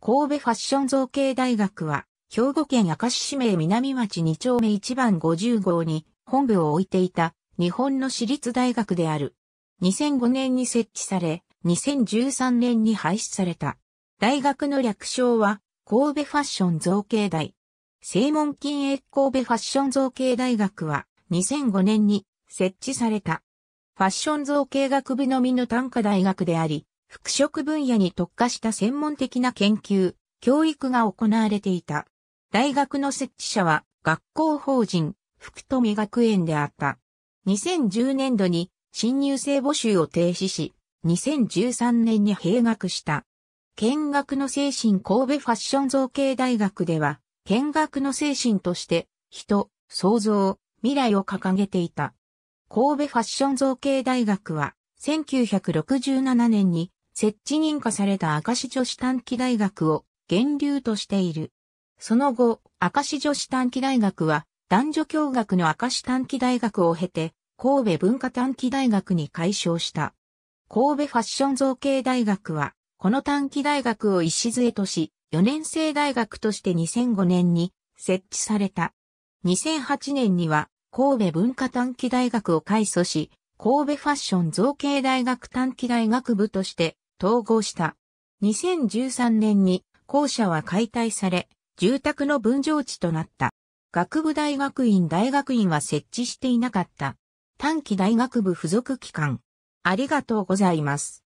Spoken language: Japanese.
神戸ファッション造形大学は、兵庫県明石市名南町2丁目1番50号に本部を置いていた日本の私立大学である。2005年に設置され、2013年に廃止された。大学の略称は、神戸ファッション造形大。正門金駅神戸ファッション造形大学は、2005年に設置された。ファッション造形学部のみの短科大学であり、服飾分野に特化した専門的な研究、教育が行われていた。大学の設置者は学校法人、福富学園であった。2010年度に新入生募集を停止し、2013年に閉学した。見学の精神神戸ファッション造形大学では、見学の精神として、人、創造、未来を掲げていた。神戸ファッション造形大学は、1967年に設置認可された赤石女子短期大学を源流としている。その後、明石女子短期大学は男女共学の赤石短期大学を経て、神戸文化短期大学に改称した。神戸ファッション造形大学は、この短期大学を礎とし、4年生大学として2005年に設置された。2008年には神戸文化短期大学を改組し、神戸ファッション造形大学短期大学部として統合した。2013年に校舎は解体され、住宅の分譲地となった。学部大学院大学院は設置していなかった。短期大学部附属機関。ありがとうございます。